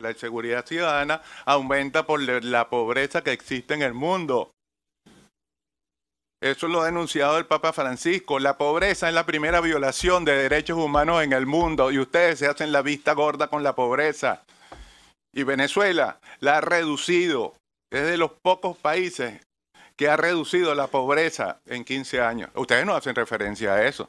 La inseguridad ciudadana aumenta por la pobreza que existe en el mundo. Eso lo ha denunciado el Papa Francisco. La pobreza es la primera violación de derechos humanos en el mundo y ustedes se hacen la vista gorda con la pobreza. Y Venezuela la ha reducido. Es de los pocos países que ha reducido la pobreza en 15 años. Ustedes no hacen referencia a eso.